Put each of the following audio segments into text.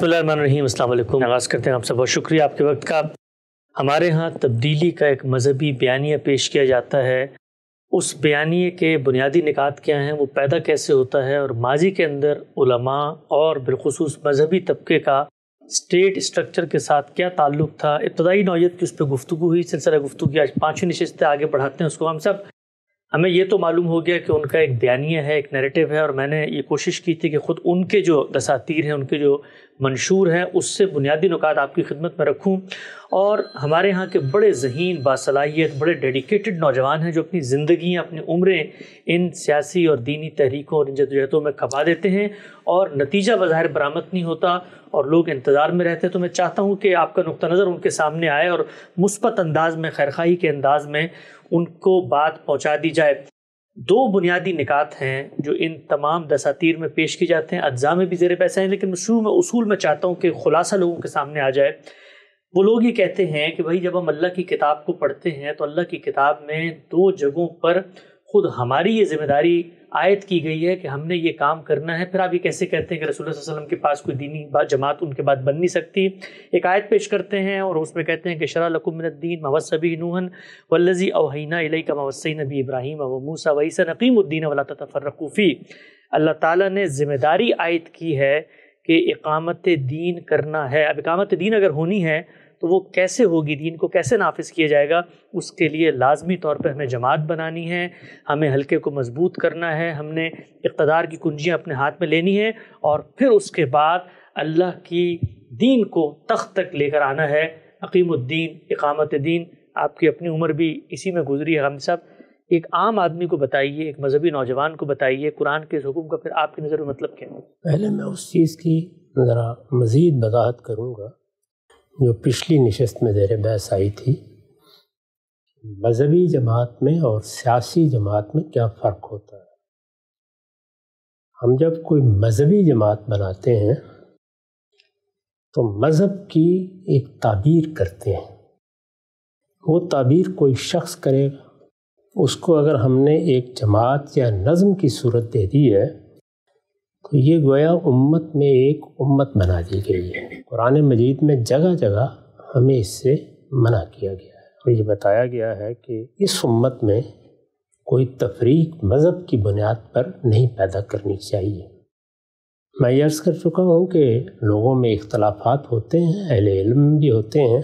बसमीम आगाज़ करते हैं आप सब बहुत शुक्रिया आपके वक्त का हमारे यहाँ तब्दीली का एक मजहबी बयानिया पेश किया जाता है उस बयानिए के बुनियादी निकात क्या हैं वो पैदा कैसे होता है और माजी के अंदर उलमा और बिलखसूस मजहबी तबके का स्टेट स्ट्रक्चर के साथ क्या ताल्लुक था इब्तदाई नौीयत की उस पर गुफ्तु हुई सिलसिला गुफ्तु की आज पाँचवीं नशस्तें आगे बढ़ाते हैं उसको हम सब हमें ये तो मालूम हो गया कि उनका एक बयानिया है एक नैरेटिव है और मैंने ये कोशिश की थी कि ख़ुद उनके जो दसातीर हैं उनके जो मंशूर है उससे बुनियादी नुकात आपकी खिदमत में रखूँ और हमारे यहाँ के बड़े जहन बासलाहियत बड़े डेडिकेटेड नौजवान हैं जो अपनी ज़िंदगी अपनी उम्रें इन सियासी और दीनी तहरीकों और इन जदोजहदों में खपा देते हैं और नतीजा बाहर बरामद नहीं होता और लोग इंतज़ार में रहते हैं तो मैं चाहता हूँ कि आपका नुक़ नज़र उनके सामने आए और मुस्बत अंदाज में खैरखाही के अंदाज में उनको बात पहुँचा दी जाए दो बुनियादी निकात हैं जो इन तमाम दसातीर में पेश किए जाते हैं अज्जा में भी जेर पैसे हैं लेकिन शुरू में उसूल में चाहता हूँ कि खुलासा लोगों के सामने आ जाए वो लोग ये कहते हैं कि भाई जब हम अल्लाह की किताब को पढ़ते हैं तो अल्लाह की किताब में दो जगहों पर खुद हमारी ये जिम्मेदारी आयद की गई है कि हमने ये काम करना है फिर आप ये कैसे कहते हैं कि रसूल वसलम के पास कोई दीनी बात जमात उनके बाद बन नहीं सकती एक आयत पेश करते हैं और उसमें कहते हैं कि शरा मवसबी नूहन वल्लजी अवहीना इलई का मवसई नबी इब्राहिम अब मूसा वईसा नकीमुद्दीन वला तफरकूफ़ी अल्लाह ताला ने ज़िम्मेदारी आयद की है कि इकामत दीन करना है अब इकामत दीन अगर होनी है तो वो कैसे होगी दीन को कैसे नाफिज किया जाएगा उसके लिए लाजमी तौर पर हमें जमात बनानी है हमें हल्के को मजबूत करना है हमने इकतदार की कुंजियाँ अपने हाथ में लेनी है और फिर उसके बाद अल्लाह की दीन को तख्त तक लेकर आना है अकीमुद्दीन इकामत दीन आपकी अपनी उम्र भी इसी में गुजरी है हम सब एक आम आदमी को बताइए एक मजहबी नौजवान को बताइए कुरान के इस हुक्म का फिर आपकी नज़र में मतलब क्या है पहले मैं उस चीज़ की ज़रा मज़ीद वजाहत करूँगा जो पिछली नशस्त में ज़ेर बहस आई थी मजहबी जमात में और सियासी जमात में क्या फ़र्क होता है हम जब कोई मजहबी जमात बनाते हैं तो मज़हब की एक ताबीर करते हैं वो ताबीर कोई शख्स करेगा उसको अगर हमने एक जमात या नज़म की सूरत दे दी है तो ये गोया उम्मत में एक उम्मत बना दी गई है कुरान मजीद में जगह जगह हमें इससे मना किया गया है और ये बताया गया है कि इस उम्मत में कोई तफरीक मज़हब की बुनियाद पर नहीं पैदा करनी चाहिए मैं यर्ज़ कर चुका हूँ कि लोगों में इख्तलाफात होते हैं अहल इलम भी होते हैं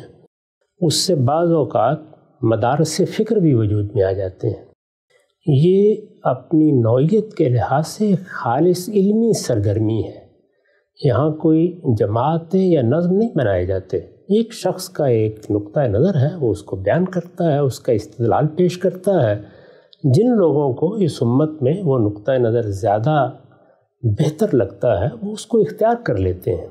उससे बाज़ अवत मदारस फ़िक्र भी वजूद में आ जाते हैं ये अपनी नौीयत के लिहाज से खालिश इल्मी सरगर्मी है यहाँ कोई जमातें या नज़म नहीं बनाए जाते एक शख्स का एक नुक़ नज़र है वो उसको बयान करता है उसका इस्तलाल पेश करता है जिन लोगों को इस उम्मत में वो नुक़ नज़र ज़्यादा बेहतर लगता है वो उसको इख्तियार कर लेते हैं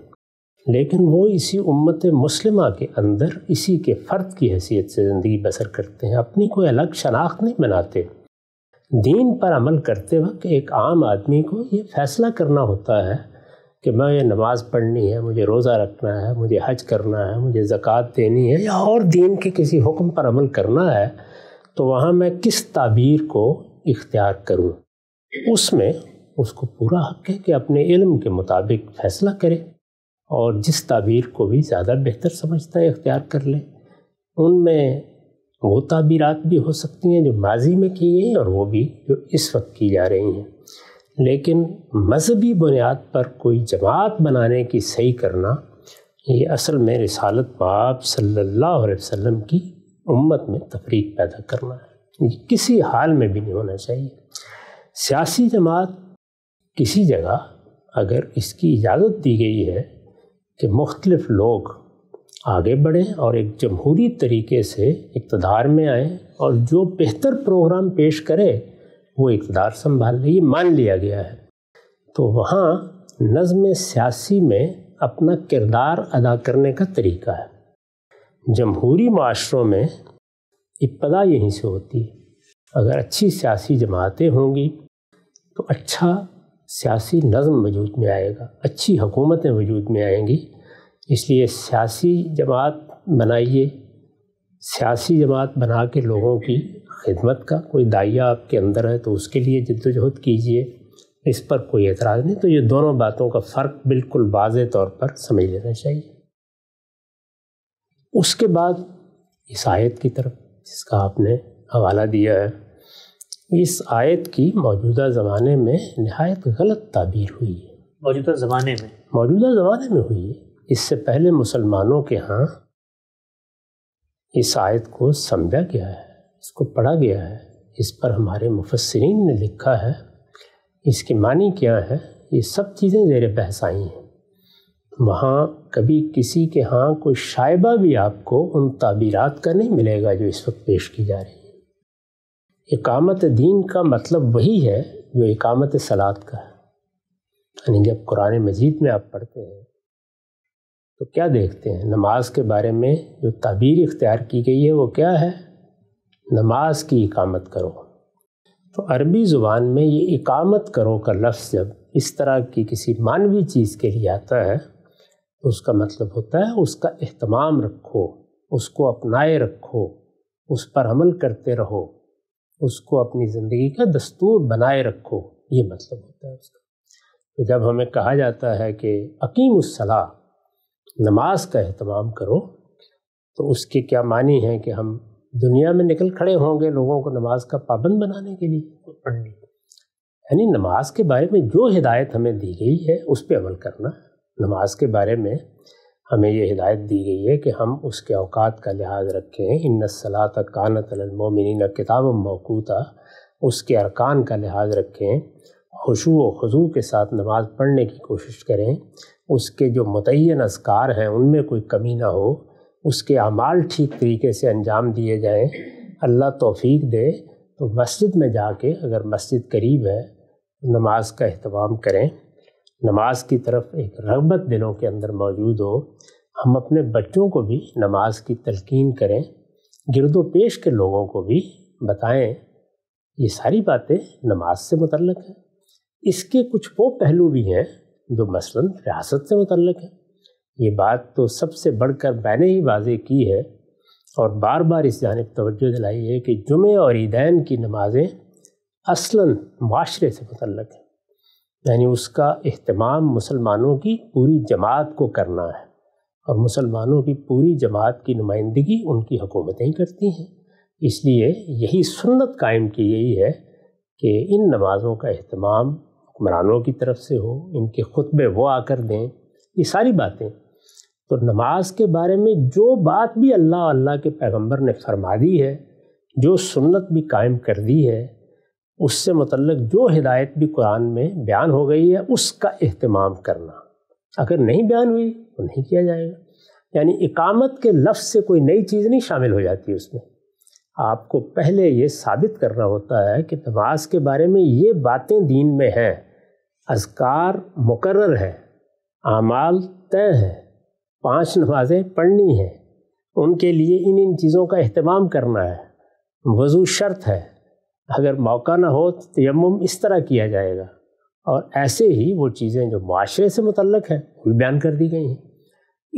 लेकिन वो इसी उम्मत मुस्लिमा के अंदर इसी के फ़र्द की हैसियत से ज़िंदगी बसर करते हैं अपनी कोई अलग शनाख्त नहीं बनाते दीन पर अमल करते वक्त एक आम आदमी को ये फैसला करना होता है कि ये नमाज़ पढ़नी है मुझे रोज़ा रखना है मुझे हज करना है मुझे ज़क़़त देनी है या और दीन के किसी हुक्म पर अमल करना है तो वहाँ मैं किस ताबीर को इख्तियार करूँ उसमें उसको पूरा हक है कि अपने इल्म के मुताबिक फ़ैसला करे और जिस ताबीर को भी ज़्यादा बेहतर समझता है इख्तियार कर ले उनमें वो तबीरत भी हो सकती हैं जो माजी में की गई और वो भी जो इस वक्त की जा रही हैं लेकिन मजहबी बुनियाद पर कोई जमात बनाने की सही करना ये असल में रसालत बाप सल्लल्लाहु अलैहि वसल्लम की उम्मत में तफरीक पैदा करना है ये किसी हाल में भी नहीं होना चाहिए सियासी जमात किसी जगह अगर इसकी इजाज़त दी गई है कि मुख्तलिफ लोग आगे बढ़ें और एक जमहूरी तरीके से इकतदार में आएँ और जो बेहतर प्रोग्राम पेश करे वो इकतदार संभाल ये मान लिया गया है तो वहाँ नज़म सियासी में अपना किरदार अदा करने का तरीका है जमहूरी माशरों में इब्तदा यहीं से होती है अगर अच्छी सियासी जमातें होंगी तो अच्छा सियासी नज़म वजूद में आएगा अच्छी हुकूमतें वजूद में आएंगी इसलिए सियासी जमात बनाइए सियासी जमात बना के लोगों की खिदमत का कोई दाइया आपके अंदर है तो उसके लिए जद्दोजहद कीजिए इस पर कोई एतराज़ नहीं तो ये दोनों बातों का फ़र्क बिल्कुल वाज तौर पर समझ लेना चाहिए उसके बाद इस आयत की तरफ जिसका आपने हवाला दिया है इस आयत की मौजूदा ज़माने में नहायत गलत ताबीर हुई है मौजूदा ज़माने में मौजूदा ज़माने में हुई है इससे पहले मुसलमानों के यहाँ इस आयत को समझा गया है इसको पढ़ा गया है इस पर हमारे मुफसरीन ने लिखा है इसके मानी क्या है ये सब चीज़ें ज़ेर बहस आई हैं वहाँ कभी किसी के यहाँ कोई शायबा भी आपको उन ताबीरात का नहीं मिलेगा जो इस वक्त पेश की जा रही है इकामत दीन का मतलब वही है जो इकामत सलात का है यानी जब कुरान मजीद में आप पढ़ते हैं तो क्या देखते हैं नमाज के बारे में जो तबीर इख्तियार की गई है वो क्या है नमाज की इकामत करो तो अरबी ज़ुबान में ये इकामत करो का लफ्ज़ जब इस तरह की किसी मानवी चीज़ के लिए आता है तो उसका मतलब होता है उसका अहतमाम रखो उसको अपनाए रखो उस पर अमल करते रहो उसको अपनी ज़िंदगी का दस्तूर बनाए रखो ये मतलब होता है उसका तो जब हमें कहा जाता है कि अकीम उसला नमाज का अहतमाम करो तो उसके क्या मानी है कि हम दुनिया में निकल खड़े होंगे लोगों को नमाज का पाबंद बनाने के लिए पढ़ने यानी नमाज के बारे में जो हिदायत हमें दी गई है उस पर अमल करना नमाज के बारे में हमें ये हिदायत दी गई है कि हम उसके अवकात का लिहाज रखें इन सलात कानतमिन किताब मौकूता उसके अरकान का लिहाज रखें खुशु व खजू के साथ नमाज़ पढ़ने की कोशिश करें उसके जो मतयन असकार हैं उनमें कोई कमी ना हो उसके अमाल ठीक तरीके से अंजाम दिए जाएँ अल्लाह तोफ़ी दे तो मस्जिद में जाके अगर मस्जिद करीब है तो नमाज का अहतमाम करें नमाज की तरफ एक रगबत दिलों के अंदर मौजूद हो हम अपने बच्चों को भी नमाज की तलकिन करें गिरदो पेश के लोगों को भी बताएं ये सारी बातें नमाज से मतलब हैं इसके कुछ वो पहलू भी हैं जो मसलन रियासत से मुतलक है ये बात तो सबसे बढ़कर मैंने ही वाजे की है और बार बार इस जानब तोज्जो दिलाई है कि जुमे और ईदैन की नमाज़ें असला माशरे से मुतलक हैं यानी उसका अहतमाम मुसलमानों की पूरी जमात को करना है और मुसलमानों की पूरी जमात की नुमाइंदगी उनकी हुकूमतें करती हैं इसलिए यही सुन्नत कायम की गई है कि इन नमाज़ों का अहतमाम हुक्मरानों की तरफ से हो इनके खुतबे वो आकर दें ये सारी बातें तो नमाज के बारे में जो बात भी अल्लाह अल्लाह के पैगंबर ने फरमा दी है जो सुन्नत भी कायम कर दी है उससे मतलब जो हिदायत भी कुरान में बयान हो गई है उसका अहतमाम करना अगर नहीं बयान हुई तो नहीं किया जाएगा यानी इकामत के लफ्ज़ से कोई नई चीज़ नहीं शामिल हो जाती उसमें आपको पहले ये साबित करना होता है कि नमाज के बारे में ये बातें दीन में हैं अजकार मुकर है आमाल तय है पांच नमाजें पढ़नी हैं उनके लिए इन इन चीज़ों का अहतमाम करना है वज़ू शर्त है अगर मौका ना हो तो तयम इस तरह किया जाएगा और ऐसे ही वो चीज़ें जो माशरे से मुतलक हैं वो बयान कर दी गई हैं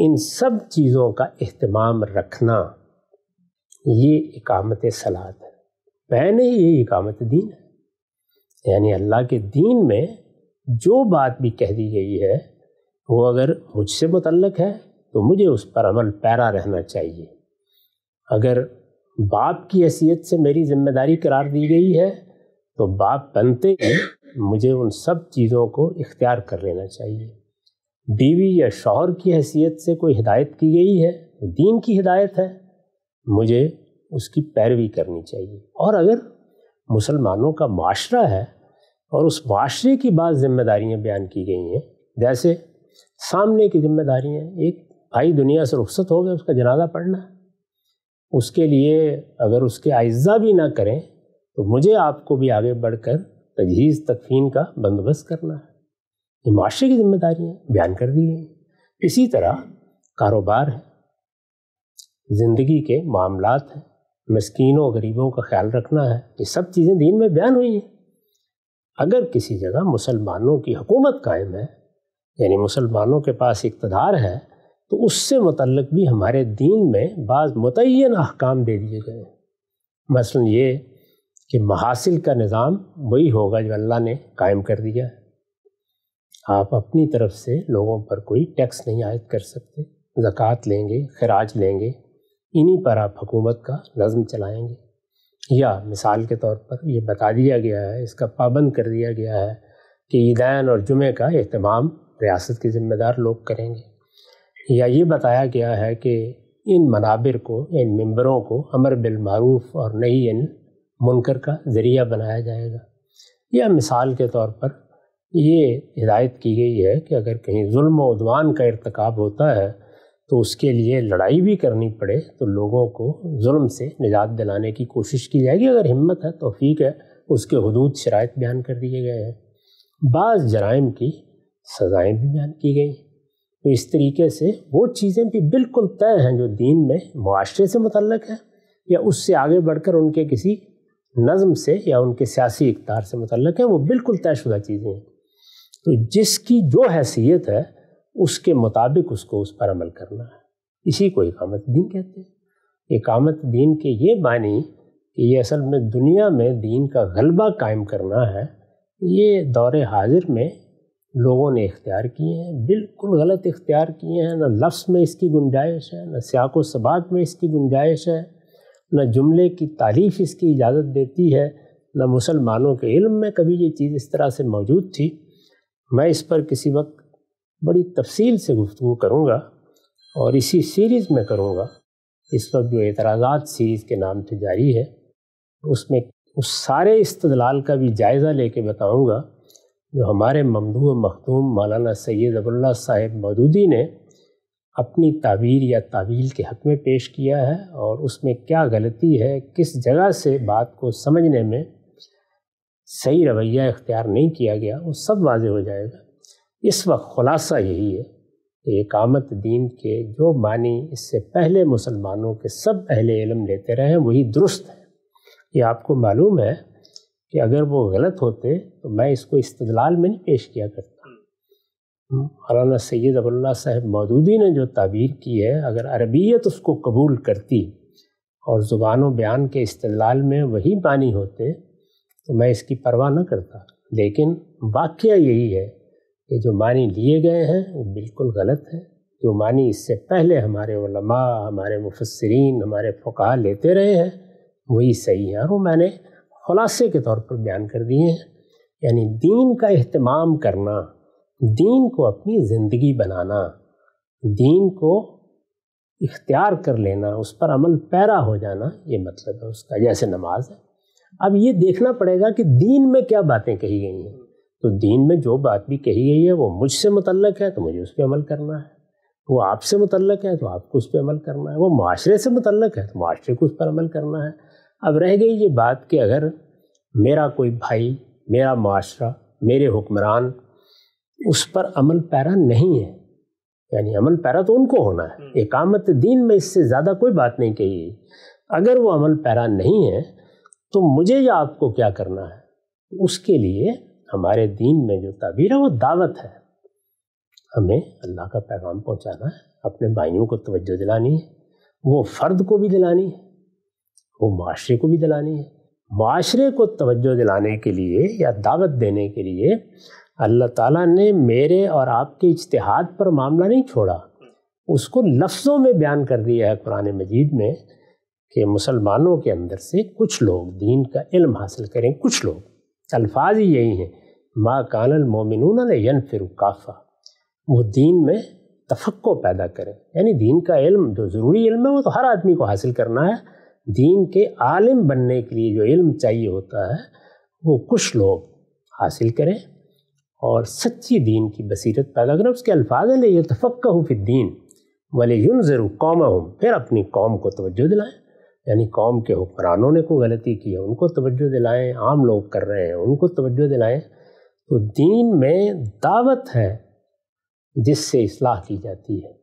इन सब चीज़ों का अहतमाम रखना ये इकामत सलात है मैंने ही ये इकामत दीन है यानी अल्लाह के दीन में जो बात भी कह दी गई है वो अगर मुझसे मुतलक है तो मुझे उस पर अमल पैरा रहना चाहिए अगर बाप की हैसियत से मेरी जिम्मेदारी करार दी गई है तो बाप बनते ही मुझे उन सब चीज़ों को इख्तियार कर लेना चाहिए बीवी या शौहर की हैसियत से कोई हिदायत की गई है तो दीन की हिदायत है मुझे उसकी पैरवी करनी चाहिए और अगर मुसलमानों का माशरा है और उस माशरे की बात जिम्मेदारियाँ बयान की गई हैं जैसे सामने की जिम्मेदारियाँ एक भाई दुनिया से रुखसत हो गया उसका जनाजा पढ़ना उसके लिए अगर उसके अज्जा भी ना करें तो मुझे आपको भी आगे बढ़कर तजहीज़ तकफीन का बंदोबस्त करना है ये माशरे की जिम्मेदारियाँ बयान कर दी गई इसी तरह कारोबार है ज़िंदगी के मामला हैं मस्किनों गरीबों का ख्याल रखना है ये सब चीज़ें दीन में बयान हुई हैं अगर किसी जगह मुसलमानों की हुकूमत कायम है यानी मुसलमानों के पास इकतदार है तो उससे मतलब भी हमारे दीन में बाज़ मुतन अहकाम दे दिए गए मसलन ये कि महासिल का निज़ाम वही होगा जो अल्लाह ने कायम कर दिया है आप अपनी तरफ से लोगों पर कोई टैक्स नहीं आयद कर सकते ज़क़़त लेंगे खराज लेंगे इन्हीं पर आप हुकूमत का नज़म चलाएंगे या मिसाल के तौर पर यह बता दिया गया है इसका पाबंद कर दिया गया है कि ईदैन और जुमे का अहतमाम रियासत के ज़िम्मेदार लोग करेंगे या ये बताया गया है कि इन मनाबिर को इन मंबरों को अमर बिलमूफ़ और नई इन मुनकर का ज़रिया बनाया जाएगा या मिसाल के तौर पर ये हिदायत की गई है कि अगर कहीं जुल्म उदवान का इरतकब होता है तो उसके लिए लड़ाई भी करनी पड़े तो लोगों को जुल्म से निजात दिलाने की कोशिश की जाएगी अगर हिम्मत है तोफीक है तो उसके हदूद शरात बयान कर दिए गए हैं बाज़ जराइम की सज़ाएँ भी बयान की गई तो इस तरीके से वो चीज़ें भी बिल्कुल तय हैं जो दीन में माशरे से मुतलक है या उससे आगे बढ़कर उनके किसी नज़म से या उनके सियासी इकदार से मतलब है वो बिल्कुल तयशुदा चीज़ें हैं तो जिसकी जो हैसियत है उसके मुताबिक उसको उस पर अमल करना है इसी को इकामत दीन कहते हैं इकामत दीन के ये बानी कि ये असल में दुनिया में दीन का गलबा कायम करना है ये दौर हाजिर में लोगों ने इख्तियार किए हैं बिल्कुल गलत इख्तियार किए हैं न लफ्स में इसकी गुंजाइश है न सियाक व सबाक में इसकी गुंजाइश है न जुमले की तारीफ़ इसकी इजाज़त देती है न मुसलमानों के इल्म में कभी ये चीज़ इस तरह से मौजूद थी मैं इस पर किसी वक्त बड़ी तफसील से गुफ्तु करूँगा और इसी सीरीज़ में करूँगा इस वक्त जो एतराज़ा सीरीज़ के नाम से जारी है उसमें उस सारे इस्तलाल का भी जायज़ा लेके बताऊँगा जो हमारे ममदू मखदूम मौलाना सैद अबुल्ला साहेब मदूदी ने अपनी तावीर या तावील के हक में पेश किया है और उसमें क्या गलती है किस जगह से बात को समझने में सही रवैया इख्तियार नहीं किया गया वो सब वाज हो जाएगा इस वक्त खुलासा यही है कि इकामत दीन के जो मानी इससे पहले मुसलमानों के सब पहले इलम लेते रहे वही दुरुस्त है ये आपको मालूम है कि अगर वो गलत होते तो मैं इसको इस्तलाल में नहीं पेश किया करता मौलाना सैद अबुल्ला साहब मौदूदी ने जो तबीर की है अगर अरबियत उसको कबूल करती और ज़ुबान बयान के इस्तलाल में वही बानी होते तो मैं इसकी परवाह न करता लेकिन वाक़ यही है ये जो मानी लिए गए हैं वो बिल्कुल गलत है जो मानी इससे पहले हमारे उलमा हमारे मुफसरीन हमारे फ़ुका लेते रहे हैं वही सही है और वो मैंने खुलासे के तौर पर बयान कर दिए हैं यानी दीन का अहतमाम करना दीन को अपनी ज़िंदगी बनाना दीन को इख्तियार कर लेना उस पर अमल पैरा हो जाना ये मतलब है उसका जैसे नमाज है अब ये देखना पड़ेगा कि दीन में क्या बातें कही गई हैं तो दीन में जो बात भी कही गई है वो मुझसे मुतलक है तो मुझे उस पर अमल करना है वो आपसे मुतलक है तो आपको उस पर अमल करना है वो माशरे से मुतलक है तो माशरे को उस पर अमल करना है अब रह गई ये बात कि अगर मेरा कोई भाई मेरा माशरा मेरे हुक्मरान उस पर अमल पैरा नहीं है यानी अमल पैरा तो उनको होना है एकामत हम्म। दीन में इससे ज़्यादा कोई बात नहीं कही अगर वो अमल पैरा नहीं है तो मुझे या आपको क्या करना है उसके लिए हमारे दीन में जो तबीर है वो दावत है हमें अल्लाह का पैगाम पहुंचाना है अपने भाइयों को तवज्जो दिलानी है वो फ़र्द को भी दिलानी है वो माशरे को भी दिलानी है माशरे को तवज्जो दिलाने के लिए या दावत देने के लिए अल्लाह ताला ने मेरे और आपके इज्तहाद पर मामला नहीं छोड़ा उसको लफ्ज़ों में बयान कर दिया है कुरान मजीद में कि मुसलमानों के अंदर से कुछ लोग दीन का इल्म हासिल करें कुछ लोग अल्फाज ही यही हैं माँ कानल मोमिनून फिर काफ़ा वो दीन में तफक्को पैदा करें यानी दीन का इल्म जो ज़रूरी इल्म है वो तो हर आदमी को हासिल करना है दीन के आलिम बनने के लिए जो इल्म चाहिए होता है वो कुछ लोग हासिल करें और सच्ची दीन की बसीरत पैदा करें उसके अल्फाज ले ये फिर दीन वाले यून ज़रूर कौम फिर अपनी कौम को तोज्जो दिलाएँ यानी कौम के हुक्मरानों ने कोई गलती की है उनको तवज्जो दिलाएं आम लोग कर रहे हैं उनको तवज्जो दिलाएं तो दीन में दावत है जिससे इसलाह की जाती है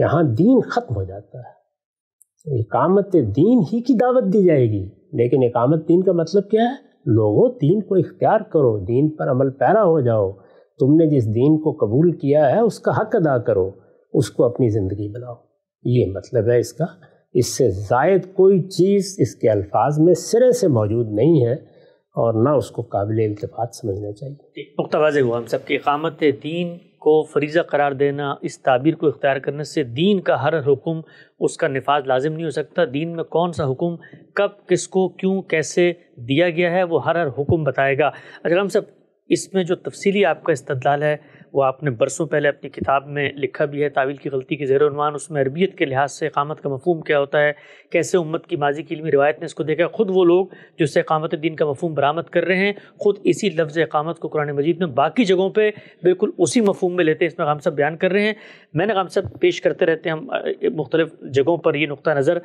यहाँ दीन ख़त्म हो जाता है इकामत दीन ही की दावत दी जाएगी लेकिन इकामत दीन का मतलब क्या है लोगों दीन को इख्तियार करो दीन पर अमल पैरा हो जाओ तुमने जिस दीन को कबूल किया है उसका हक अदा करो उसको अपनी ज़िंदगी बनाओ ये मतलब है इसका इससे जायद कोई चीज़ इसके अल्फाज में सिरे से मौजूद नहीं है और ना उसको काबिल अल्तफात समझना चाहिए पुख्ता वाज हुआ हम सबकी इकामत दीन को फरीज़ा करार देना इस ताबीर को इख्तियार करने से दीन का हर हुक्म उसका नफाज लाजिम नहीं हो सकता दीन में कौन सा हुक्म कब किसको क्यों कैसे दिया गया है वो हर हर हुक्म बताएगा अच्छा हम सब इसमें जो तफसीली आपका इस्तलाल है वो आपने बरसों पहले अपनी किताब में लिखा भी है तावील की गलती के ज़ेरवान उसमें अरबियत के लिहाज से कामत का मफहम क्या होता है कैसे उम्मत की माजी की इलमी रिवायत ने इसको देखा खुद वो लोग जो इससे कामत दिन का मफहम बरामद कर रहे हैं खुद इसी लफ्ज़ कामत को कुरान मजीद में बाकी जगहों पर बिल्कुल उसी मफहम में लेते हैं इसमें गाम साहब बयान कर रहे हैं मैंने गाम साहब पेश करते रहते हैं हम मुख्तलिफ जगहों पर यह नुक़ नज़र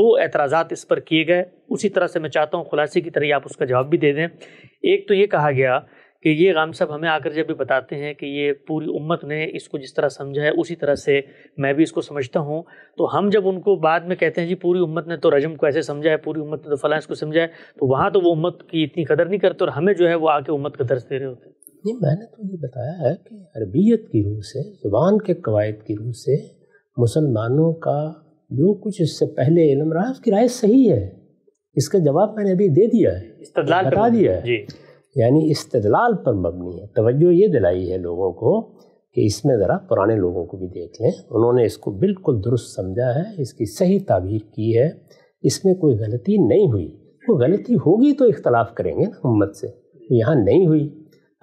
दो एतराज़ा इस पर किए गए उसी तरह से मैं चाहता हूँ खुलासे की तरह आप उसका जवाब भी दे दें एक तो ये कहा गया कि ये राम साहब हमें आकर जब भी बताते हैं कि ये पूरी उम्मत ने इसको जिस तरह समझा है उसी तरह से मैं भी इसको समझता हूँ तो हम जब उनको बाद में कहते हैं जी पूरी उम्मत ने तो रजम को ऐसे समझा है पूरी उम्मत ने तो फलां इसको समझा है तो वहाँ तो वो उम्मत की इतनी कदर नहीं करते और हमें जो है वो आके उम्मत का दर्ज दे रहे होते हैं नहीं मैंने तो ये बताया है कि अरबियत की रूह से ज़ुबान के कवायद की रूह से मुसलमानों का जो कुछ इससे पहले इलम रहा उसकी राय सही है इसका जवाब मैंने अभी दे दिया है बता दिया है जी यानी इस्तलाल पर मबनी है तवज्जो ये दिलाई है लोगों को कि इसमें ज़रा पुराने लोगों को भी देख लें उन्होंने इसको बिल्कुल दुरुस्त समझा है इसकी सही ताबीर की है इसमें कोई गलती नहीं हुई वो गलती होगी तो इख्तलाफ करेंगे ना उम्मत से यहाँ नहीं हुई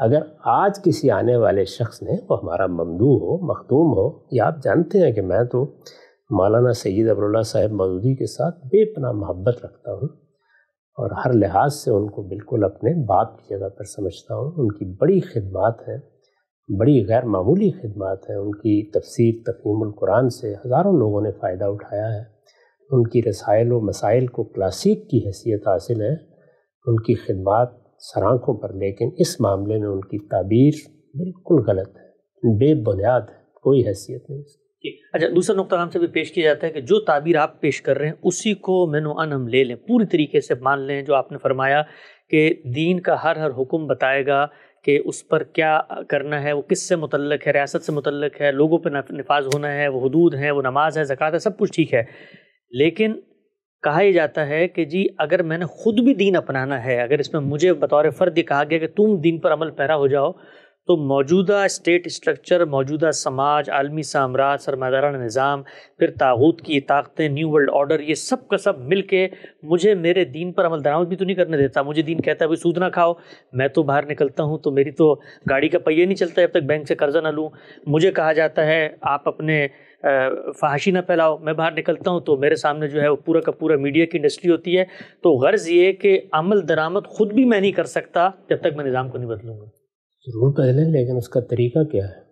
अगर आज किसी आने वाले शख्स ने वो हमारा ममदू हो मखदूम हो या आप जानते हैं कि मैं तो मौलाना सैद अबरुल्ला साहेब मौदूदी के साथ बेपना मोहब्बत रखता हूँ और हर लिहाज से उनको बिल्कुल अपने बाप की जगह पर समझता हूँ उनकी बड़ी खिदमत है बड़ी गैर मामूली खिदमत है उनकी तफसीर तफीमुल कुरान से हज़ारों लोगों ने फ़ायदा उठाया है उनकी रसायल व मसाइल को क्लासिक की हैसियत हासिल है उनकी खिदमत सराखों पर लेकिन इस मामले में उनकी ताबीर बिल्कुल गलत है बेबुनियाद है कोई हैसियत नहीं ठीक अच्छा दूसरा नुकता से भी पेश किया जाता है कि जो ताबीर आप पेश कर रहे हैं उसी को मनो अन हम ले लें पूरी तरीके से मान लें जो आपने फरमाया कि दीन का हर हर हुक्म बताएगा कि उस पर क्या करना है वो किस से मुतलक है रियासत से मुतलक है लोगों पर नफाज होना है वो हदूद है वो नमाज है ज़क़़त है सब कुछ ठीक है लेकिन कहा ही जाता है कि जी अगर मैंने ख़ुद भी दीन अपनाना है अगर इसमें मुझे बतौर फ़र्द कहा गया कि तुम दीन पर अमल पैरा हो जाओ तो मौजूदा स्टेट स्ट्रक्चर मौजूदा समाज आलमी साम्राज्य सरमादारा निज़ाम फिर ताहूत की ताकतें न्यू वर्ल्ड ऑर्डर ये सब का सब मिल के मुझे मेरे दीन पर अमल दरामद भी तो नहीं करने देता मुझे दीन कहता है भाई सूद ना खाओ मैं तो बाहर निकलता हूँ तो मेरी तो गाड़ी का पहिया नहीं चलता जब तक बैंक से कर्जा ना लूँ मुझे कहा जाता है आप अपने फाहाशी ना फैलाओ मैं बाहर निकलता हूँ तो मेरे सामने जो है वो पूरा का पूरा मीडिया की इंडस्ट्री होती है तो गर्ज़ ये कि अमल दरामद ख़ुद भी मैं नहीं कर सकता जब तक मैं निज़ाम को नहीं बदलूँगा ज़रूर पहले लेकिन उसका तरीका क्या है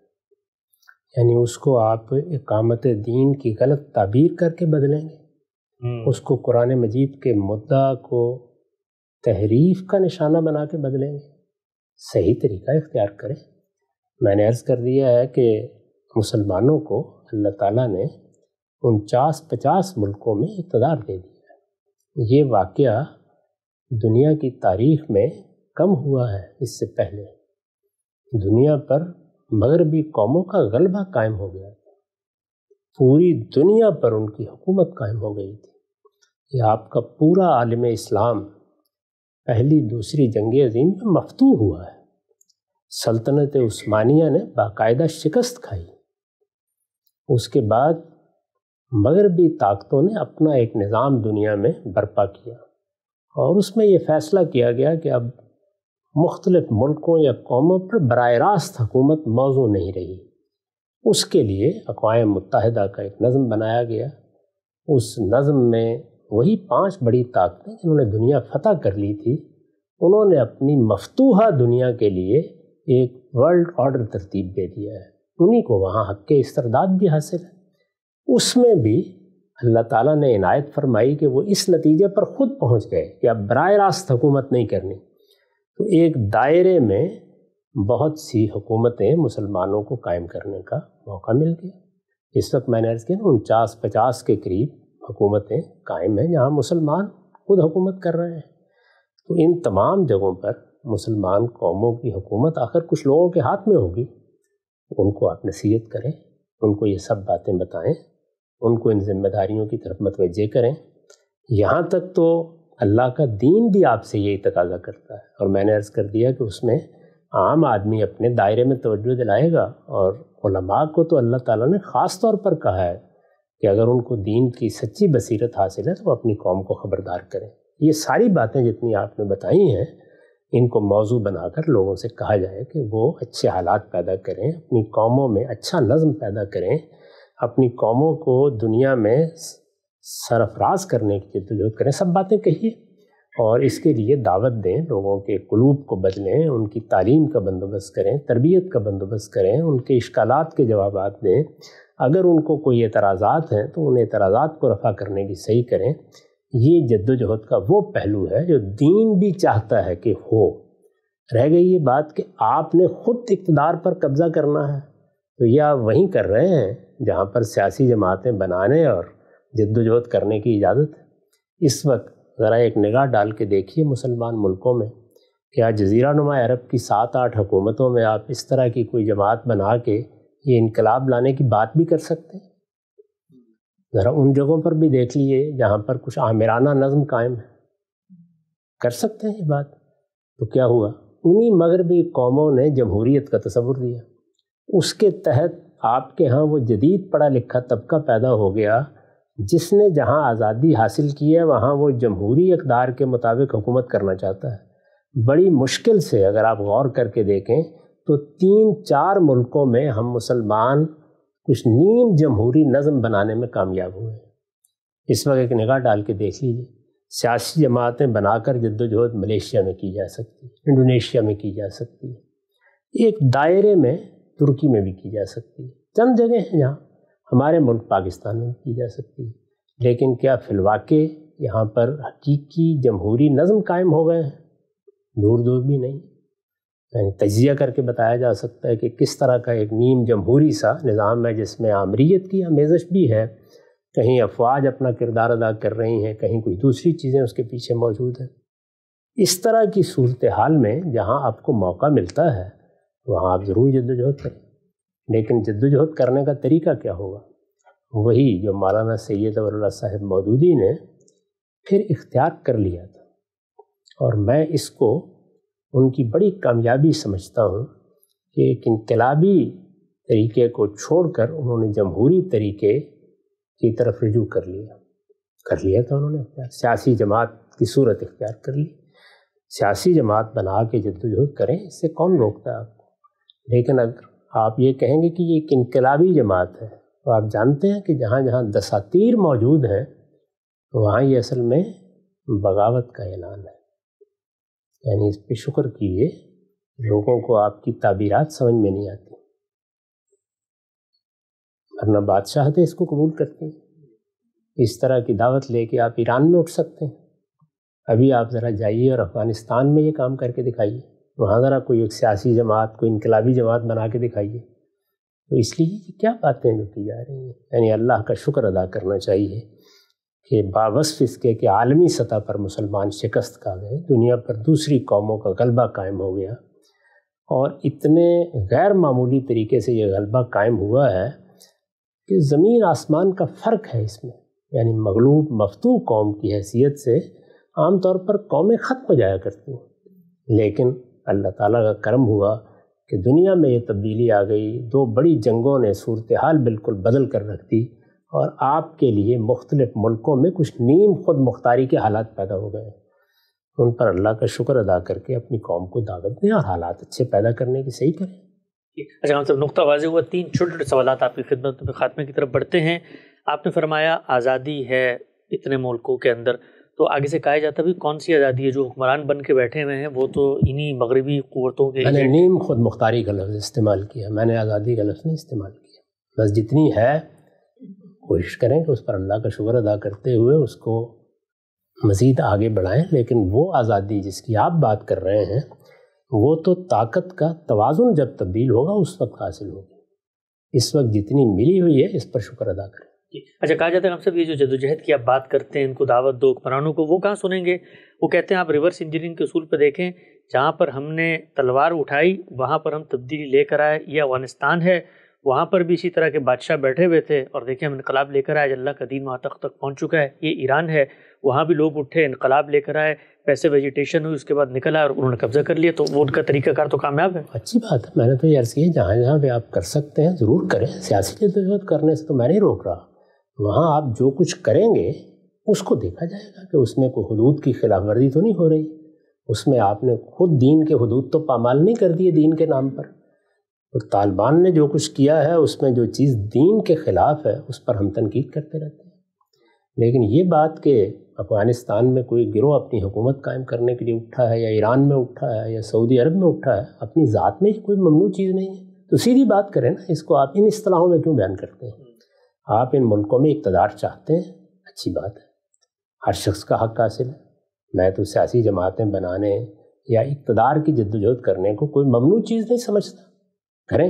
यानी उसको आप इकामत दीन की गलत ताबीर करके बदलेंगे हम्म। उसको कुरान मजीद के मुद्दा को तहरीफ का निशाना बना के बदलेंगे सही तरीका इख्तियार करें मैंने अर्ज़ कर दिया है कि मुसलमानों को अल्लाह ताला ने उनचास पचास मुल्कों में इकतदार दे दिया है ये वाक़ दुनिया की तारीख में कम हुआ है इससे पहले दुनिया पर मगरबी कौमों का गलबा कायम हो गया था पूरी दुनिया पर उनकी हुकूमत कायम हो गई थी यह आपका पूरा आलम इस्लाम पहली दूसरी जंग अजीम में मफतू हुआ है सल्तनत उस्मानिया ने बाकायदा शिकस्त खाई उसके बाद मगरबी ताकतों ने अपना एक निज़ाम दुनिया में बर्पा किया और उसमें यह फ़ैसला किया गया कि अब मुख्तलिफ मुल्कों या कौमों पर बर रास्त हकूमत मौजू नहीं रही उसके लिए अकवा मुतहदा का एक नज़म बनाया गया उस नज़म में वही पाँच बड़ी ताकतें जिन्होंने दुनिया फतह कर ली थी उन्होंने अपनी मफतूहा दुनिया के लिए एक वर्ल्ड ऑर्डर तरतीब दे दिया है उन्हीं को वहाँ हक के इस्ताद भी हासिल है उसमें भी अल्लाह ताली ने इनायत फरमाई कि वो इस नतीजे पर ख़ुद पहुँच गए कि अब बर रास्त हकूमत नहीं करनी तो एक दायरे में बहुत सी हुकूमतें मुसलमानों को कायम करने का मौका मिल गया इस वक्त मैंने अर्ज़ किया ना उनचास पचास के करीब हुकूमतें कायम हैं जहाँ मुसलमान खुद हुकूमत कर रहे हैं तो इन तमाम जगहों पर मुसलमान कौमों की हुकूमत आखिर कुछ लोगों के हाथ में होगी उनको आप नसीहत करें उनको ये सब बातें बताएं उनको इन जिम्मेदारियों की तरफ मतवजह करें यहाँ तक तो अल्लाह का दीन भी आपसे यही तकाजा करता है और मैंने अर्ज़ कर दिया कि उसमें आम आदमी अपने दायरे में तोज्जो दिलाएगा और को तो अल्लाह ताला ने ख़ास तौर पर कहा है कि अगर उनको दीन की सच्ची बसीरत हासिल है तो वो अपनी कौम को ख़बरदार करें ये सारी बातें जितनी आपने बताई हैं इनको मौजू बनाकर लोगों से कहा जाए कि वो अच्छे हालात पैदा करें अपनी कौमों में अच्छा नज़म पैदा करें अपनी कौमों को दुनिया में सरफराज करने की जद्दोजहद करें सब बातें कहिए और इसके लिए दावत दें लोगों के कलूब को बदलें उनकी तालीम का बंदोबस्त करें तरबियत का बंदोबस्त करें उनके इश्काल के जवाब दें अगर उनको कोई एतराज़ात हैं तो उन एतराज़ात को रफा करने की सही करें ये जद्दोजहद का वो पहलू है जो दीन भी चाहता है कि हो रह गई ये बात कि आपने ख़ुद इकतदार पर कब्ज़ा करना है तो ये आप वहीं कर रहे हैं जहाँ पर सियासी जमातें बनाने और जद्दोजहद करने की इजाज़त है इस वक्त ज़रा एक निगाह डाल के देखिए मुसलमान मुल्कों में क्या जजीरा नुमा अरब की सात आठ हुकूमतों में आप इस तरह की कोई जमात बना के ये इनकलाब लाने की बात भी कर सकते हैं ज़रा उन जगहों पर भी देख लीजिए जहाँ पर कुछ आमिराना नज़म कायम है कर सकते हैं ये बात तो क्या हुआ उन्हीं मगरबी कौमों ने जमहूरीत का तस्वुर दिया उसके तहत आपके यहाँ वो जदीद पढ़ा लिखा तबका पैदा हो गया जिसने जहां आज़ादी हासिल की है वहां वो जमहूरी इकदार के मुताबिक हुकूमत करना चाहता है बड़ी मुश्किल से अगर आप गौर करके देखें तो तीन चार मुल्कों में हम मुसलमान कुछ नीम जमहूरी नज़म बनाने में कामयाब हुए इस वक्त एक निगाह डाल के देख लीजिए सियासी जमातें बनाकर जद्दोजहद मलेशिया में की जा सकती है इंडोनेशिया में की जा सकती है एक दायरे में तुर्की में भी की जा सकती है चंद जगह हैं जहाँ हमारे मुल्क पाकिस्तान में की जा सकती है लेकिन क्या फिलवाके यहाँ पर हकीकी जमहूरी नज़म कायम हो गए हैं दूर दूर भी नहीं यानी तजिया करके बताया जा सकता है कि किस तरह का एक नीम जमहूरी सा निज़ाम है जिसमें आमरीत की आमेजश भी है कहीं अफवाज अपना किरदार अदा कर रही हैं कहीं कुछ दूसरी चीज़ें उसके पीछे मौजूद हैं इस तरह की सूरत हाल में जहाँ आपको मौका मिलता है वहाँ आप ज़रूर जद्दोजहद करें लेकिन जद्दोजहद करने का तरीका क्या होगा वही जो मौलाना सैद अबरुल्ला साहिब मौदूदी ने फिर इख्तियार कर लिया था और मैं इसको उनकी बड़ी कामयाबी समझता हूँ कि एक इनकलाबी तरीके को छोड़कर उन्होंने जमहूरी तरीके की तरफ रजू कर लिया कर लिया था उन्होंने सियासी जमात की सूरत इख्तियार कर ली सियासी जमात बना के जद्दोजहद करें इससे कौन रोकता है आपको लेकिन अगर आप ये कहेंगे कि ये एक इनकलाबी जमात है तो आप जानते हैं कि जहाँ जहाँ दसातीर मौजूद हैं तो वहाँ ये असल में बगावत का ऐलान है यानी इस पर शुक्र कीजिए लोगों को आपकी ताबीरत समझ में नहीं आती वरना बादशाह थे तो इसको कबूल करते हैं इस तरह की दावत लेके आप ईरान में उठ सकते हैं अभी आप ज़रा जाइए और अफ़गानिस्तान में ये काम करके दिखाइए वहाँ तो अगर कोई एक सियासी जमात कोई इनकलाबी जमात बना के दिखाइए तो इसलिए कि क्या बातें जो की जा रही हैं यानी अल्लाह का शुक्र अदा करना चाहिए कि बावसफ इसके कि आलमी सतह पर मुसलमान शिकस्त का गए दुनिया पर दूसरी कौमों का गलबा कायम हो गया और इतने गैर मामूली तरीके से ये गलबा कायम हुआ है कि ज़मीन आसमान का फ़र्क है इसमें यानी मगलूब मफतू कौम की हैसियत से आमतौर पर कौमें ख़त्म हो जाया करती हैं लेकिन अल्लाह ताला का करम हुआ कि दुनिया में ये तब्दीली आ गई दो बड़ी जंगों ने सूरत हाल बिल्कुल बदल कर रख दी और आपके लिए मुख्तलिफ़ मुल्कों में कुछ नीम खुद मुख्तारी के हालात पैदा हो गए उन पर अल्लाह का शुक्र अदा करके अपनी कौम को दावत दें और हालात अच्छे पैदा करने की सही करें अच्छा हम सब नुकता वाजे हुआ तीन छोटे छोटे सवाल आपकी खिदमत में खात्मे की तरफ बढ़ते हैं आपने फरमाया आज़ादी है इतने मुल्कों के अंदर तो आगे से कहा जाता भी कौन सी आज़ादी है जो हुक्मरान बन के बैठे हुए हैं वो तो इन्हीं मगरबी क़वतों के मैंने नीम खुद मुख्तारी का लफ्ज़ इस्तेमाल किया मैंने आज़ादी का लफ्ज़ नहीं इस्तेमाल किया बस जितनी है कोशिश करें कि उस पर अल्लाह का शुक्र अदा करते हुए उसको मज़ीद आगे बढ़ाएं लेकिन वो आज़ादी जिसकी आप बात कर रहे हैं वो तो ताकत का तोज़ुन जब तब्दील होगा उस वक्त हासिल होगी इस वक्त जितनी मिली हुई है इस पर शुक्र अदा करें अच्छा कहा जाता है हम सब ये जो जदोजहद की आप बात करते हैं इनको दावत दो हुक्मरानों को वो कहाँ सुनेंगे वो कहते हैं आप रिवर्स इंजीनियरिंग के असूल पर देखें जहाँ पर हमने तलवार उठाई वहाँ पर हम तब्दीली लेकर आए ये अफगानिस्तान है वहाँ पर भी इसी तरह के बादशाह बैठे हुए थे और देखिए हम इनकलाब लेकर आए अल्लाह का दीन वहाँ तक तक पहुँच चुका है ये ईरान है वहाँ भी लोग उठे इनकलाब लेकर आए पैसे वेजिटेशन हुई उसके बाद निकला और उन्होंने कब्जा कर लिया तो वो उनका तरीक़ाकार तो कामयाब है अच्छी बात है मैंने तो ये अर्ज़ की है जहाँ जहाँ भी आप कर सकते हैं ज़रूर करें सियासी जदोजहद करने से तो मैं नहीं रोक रहा वहाँ आप जो कुछ करेंगे उसको देखा जाएगा कि उसमें कोई हदूद की खिलाफवर्जी तो नहीं हो रही उसमें आपने खुद दीन के हदूद तो पामाल नहीं कर दिए दीन के नाम पर तो तालिबान ने जो कुछ किया है उसमें जो चीज़ दीन के ख़िलाफ़ है उस पर हम तनकीद करते रहते हैं लेकिन ये बात कि अफ़गानिस्तान में कोई गिरोह अपनी हुकूमत कायम करने के लिए उठा है या ईरान में उठा है या सऊदी अरब में उठा है अपनी ज़ात में कोई ममनू चीज़ नहीं है तो सीधी बात करें ना इसको आप इन असलाहों में क्यों बयान करते हैं आप इन मुल्कों में इकतदार चाहते हैं अच्छी बात है हर शख्स का हक हासिल है मैं तो सियासी जमातें बनाने या इकतदार की जद्दोजहद करने को कोई ममनू चीज़ नहीं समझता करें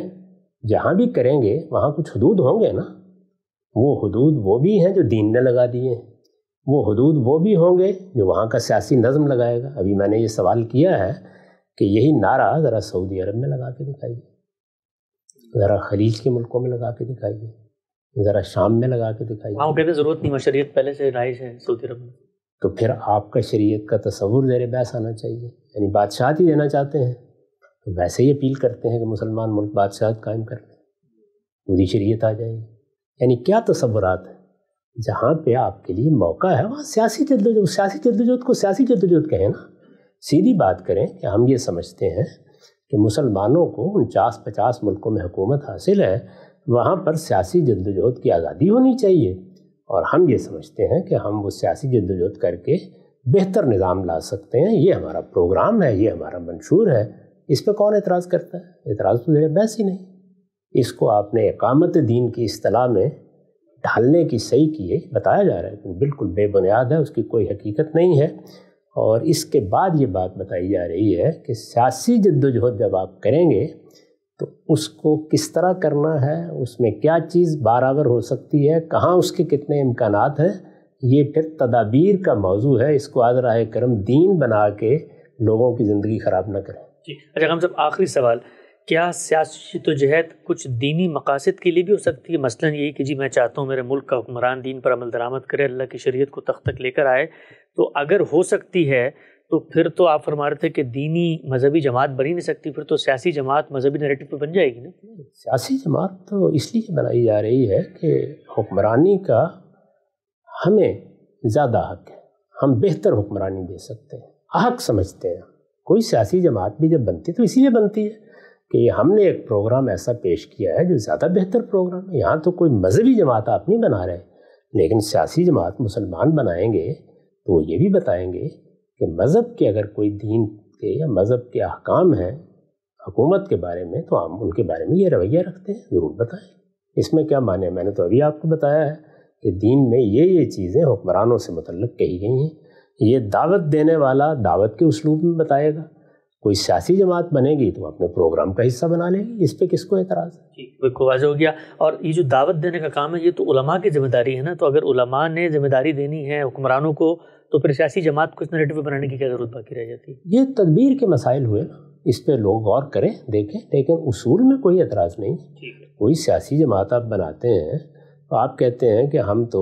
जहाँ भी करेंगे वहाँ कुछ हदूद होंगे ना वो हदूद वो भी हैं जो दीन ने लगा दिए हैं वो हदूद वो भी होंगे जो वहाँ का सियासी नज़म लगाएगा अभी मैंने ये सवाल किया है कि यही नारा ज़रा सऊदी अरब में लगा के दिखाइए ज़रा खलीज के मुल्कों में लगा के दिखाइए જરા શામ મે લગા કે દિખાયા હા કહેતે જરૂરત નહી મશરિયત પહેલે સે નાઈસ હે સૂર્ય રબ તો ફિર આપકે શરીયત કા તસવુર જરે બૈસા ન હો ચાઈએ યની બાદશાહી દેના ચાહતે હે વેસે ય अपील કરતે હે કે મુસલમાન મુલક બાદશાહ કાયમ કરે ઉસી શરીયત આ જાયે યની ક્યા તસવુરાત હે જહાંપે આપકે લિયે મોકા હે વહા સાયાસી તદ્ધ્રોજ ઉસ સાયાસી તદ્ધ્રોજ કો સાયાસી તદ્ધ્રોજ કહેના સીધી બાત કરે કે હમ યે સમજેતે હે કે મુસલમાનો કો 49 50 મુલકો મે હકુમત حاصل હે वहाँ पर सियासी जद्दोजहद की आज़ादी होनी चाहिए और हम ये समझते हैं कि हम वो सियासी जद्दोजहद करके बेहतर निज़ाम ला सकते हैं ये हमारा प्रोग्राम है ये हमारा मंशूर है इस पर कौन एतराज़ करता है एतराज़ तो मेरे बहस ही नहीं इसको आपने इकामत दीन की असलाह में ढालने की सही की है बताया जा रहा है तो बिल्कुल बेबुनियाद है उसकी कोई हकीकत नहीं है और इसके बाद ये बात बताई जा रही है कि सियासी जद्दोजहद जब आप करेंगे तो उसको किस तरह करना है उसमें क्या चीज़ बराबर हो सकती है कहाँ उसके कितने इम्कान हैं ये फिर तदाबीर का मौजू है इसको आज राय करम दीन बना के लोगों की ज़िंदगी ख़राब ना करें जी अच्छा हम सब आखिरी सवाल क्या सियासी जहद कुछ दीनी मकासद के लिए भी हो सकती है मसलन यही कि जी मैं चाहता हूँ मेरे मुल्क का हुक्मरान दीन पर अमल दरामद करे अल्लाह की शरीयत को तख्त तक लेकर आए तो अगर हो सकती है तो फिर तो आप फरमा रहे थे कि दीनी मजहबी जमात बन ही नहीं सकती फिर तो सियासी जमात मजहबी नरेटिव पर बन जाएगी ना सियासी जमात तो इसलिए बनाई जा रही है कि हुक्मरानी का हमें ज़्यादा हक है हम बेहतर हुक्मरानी दे सकते हैं हक समझते हैं कोई सियासी जमात भी जब बनती है तो इसीलिए बनती है कि हमने एक प्रोग्राम ऐसा पेश किया है जो ज़्यादा बेहतर प्रोग्राम है यहाँ तो कोई मजहबी जमात आप नहीं बना रहे लेकिन सियासी जमात मुसलमान बनाएंगे तो ये भी बताएंगे कि मज़हब के अगर कोई दीन के या मज़हब के अहकाम हैं हुकूमत के बारे में तो हम उनके बारे में ये रवैया रखते हैं ज़रूर बताएं इसमें क्या माने मैंने तो अभी आपको बताया है कि दीन में ये ये चीज़ें हुक्मरानों से मतलब कही गई हैं ये दावत देने वाला दावत के उसलूब में बताएगा कोई सियासी जमात बनेगी तो अपने प्रोग्राम का हिस्सा बना लेगी इस पर किसको एतराज़ है को वाजह हो गया और ये जो दावत देने का काम है ये तो उलमा की जिम्मेदारी है ना तो अगर उलमा ने जिम्मेदारी देनी है हुक्मरानों को तो फिर सियासी जमात को इस नरेटिव बनाने की क्या ज़रूरत बाकी रह जाती है ये तदबीर के मसाइल हुए इस पर लोग गौर करें देखें लेकिन उसूल में कोई एतराज़ नहीं कोई सियासी जमात आप बनाते हैं तो आप कहते हैं कि हम तो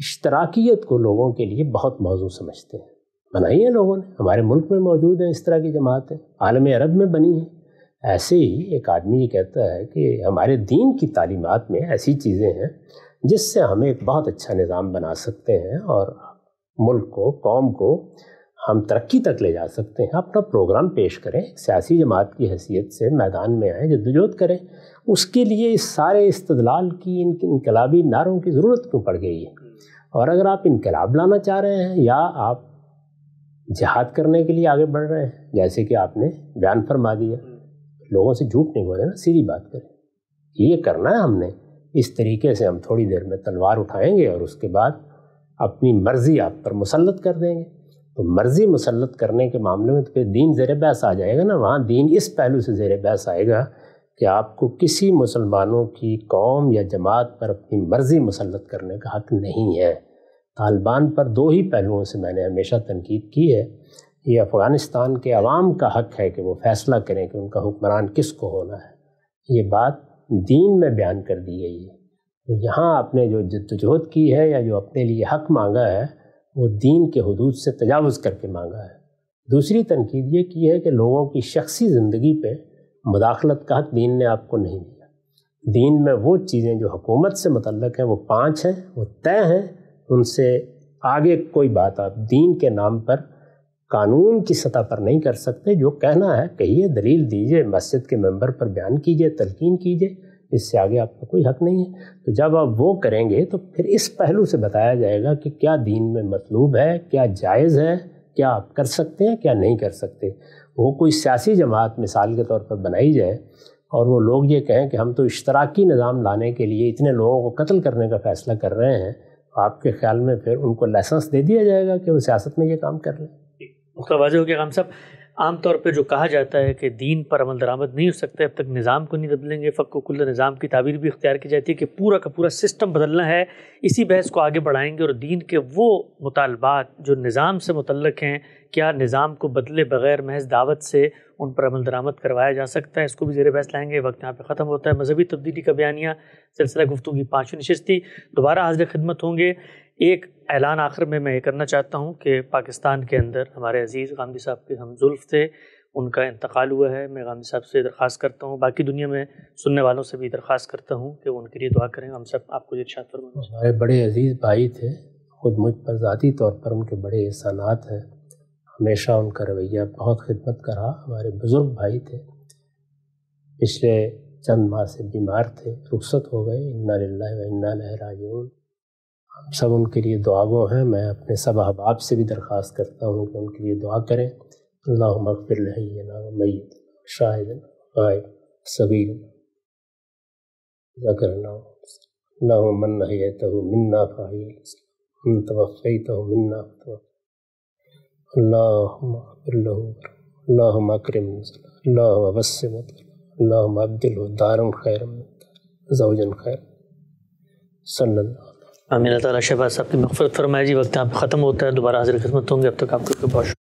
इश्तराकियत को लोगों के लिए बहुत मौजू समझते हैं बनाई है लोगों ने हमारे मुल्क में मौजूद है इस तरह की जमातें आलम अरब में बनी हैं ऐसे ही एक आदमी ये कहता है कि हमारे दीन की तालीमत में ऐसी चीज़ें हैं जिससे हम एक बहुत अच्छा निज़ाम बना सकते हैं और मुल्क को कौम को हम तरक्की तक ले जा सकते हैं अपना प्रोग्राम पेश करें सियासी जमात की हैसियत से मैदान में आएँ जदोजहद करें उसके लिए इस सारे इस्तलाल की इन इनकलाबी नारों की ज़रूरत क्यों पड़ गई है और अगर आप इनकलाब लाना चाह रहे हैं या आप जहाद करने के लिए आगे बढ़ रहे हैं जैसे कि आपने बयान फरमा दिया लोगों से झूठ नहीं बोले ना सीधी बात करें ये करना है हमने इस तरीके से हम थोड़ी देर में तलवार उठाएंगे और उसके बाद अपनी मर्ज़ी आप पर मुसलत कर देंगे तो मर्ज़ी मुसलत करने के मामले में तो फिर दीन ज़ेर बहस आ जाएगा ना वहाँ दीन इस पहलू से ज़ेर बहस आएगा कि आपको किसी मुसलमानों की कौम या जमात पर अपनी मर्ज़ी मुसलत करने का हक नहीं है तालिबान पर दो ही पहलुओं से मैंने हमेशा तनकीद की है ये अफ़गानिस्तान के अवाम का हक है कि वो फैसला करें कि उनका हुक्मरान किस को होना है ये बात दीन में बयान कर दी गई है तो यहाँ आपने जो जद्दोजहद की है या जो अपने लिए हक मांगा है वो दीन के हदूद से तजावज़ करके मांगा है दूसरी तनकीद ये की है कि लोगों की शख्सी ज़िंदगी पर मुदाखलत का हक दीन ने आपको नहीं दिया दीन में वो चीज़ें जो हकूमत से मतलब हैं वो पाँच हैं वो तय हैं उनसे आगे कोई बात आप दीन के नाम पर कानून की सतह पर नहीं कर सकते जो कहना है कहिए दलील दीजिए मस्जिद के मेंबर पर बयान कीजिए तलकीन कीजिए इससे आगे आपका कोई हक नहीं है तो जब आप वो करेंगे तो फिर इस पहलू से बताया जाएगा कि क्या दीन में मतलूब है क्या जायज़ है क्या आप कर सकते हैं क्या नहीं कर सकते वो कोई सियासी जमात मिसाल के तौर पर बनाई जाए और वो लोग ये कहें कि हम तो इश्तराकी निज़ाम लाने के लिए इतने लोगों को कत्ल करने का फ़ैसला कर रहे हैं तो आपके ख्याल में फिर उनको लाइसेंस दे दिया जाएगा कि वो सियासत में ये काम कर रहे हैं मुख्तवाज हो गया हम आमतौर पर जो कहा जाता है कि दीन पर अमल दरामद नहीं हो सकता अब तक निज़ाम को नहीं बदलेंगे कुल निज़ाम की ताबीर भी इख्तियार की जाती है कि पूरा का पूरा सिस्टम बदलना है इसी बहस को आगे बढ़ाएंगे और दीन के वो मुतालबात जो निज़ाम से मुतलक हैं क्या निज़ाम को बदले बगैर महज दावत से उन पर अमल दरामद करवाया जा सकता है इसको भी जेर बहस लाएंगे वक्त यहाँ पर ख़त्म होता है मजहबी तब्दीली का बयानिया सिलसिला गुफ्तु की पाँचवीं नशस्ती दोबारा हाजिर खिदमत होंगे एक ऐलान आखिर में मैं ये करना चाहता हूँ कि पाकिस्तान के अंदर हमारे अज़ीज़ गांधी साहब के हम जुल्फ थे उनका इंतकाल हुआ है मैं गांधी साहब से दरख्वास्त करता हूँ बाकी दुनिया में सुनने वालों से भी दरख्वास्त करता हूँ कि वो उनके लिए दुआ करें हम सब आपको ये शाद हमारे बड़े अजीज़ भाई थे खुद मुझ पर ज़ाती तौर पर उनके बड़े एहसानात हैं हमेशा उनका रवैया बहुत खिदमत करा रहा हमारे बुज़ुर्ग भाई थे पिछले चंद माह से बीमार थे रुखसत हो गए इन्ना लाला राजून हम सब उनके लिए दुआ गो हैं मैं अपने सब अहबाब से भी दरख्वास्त करता हूँ कि उनके लिए दुआ करें अल्लाह मकबिर मैत शाहिद गायब सबीर ذكرنا اللهم من نهيته منا فهي من توفيته منا اللهم اغفر له اللهم اكرم اللهم وسع اللهم ابدله دارا خيرا من دار زوجا خيرا صلى الله अमीन तला शहबाज साहब की मफरत फरमाया जी वक्त यहाँ पर ख़त्म होता है दोबारा हाजिर खिदमत होंगे अब तक आपको बहुत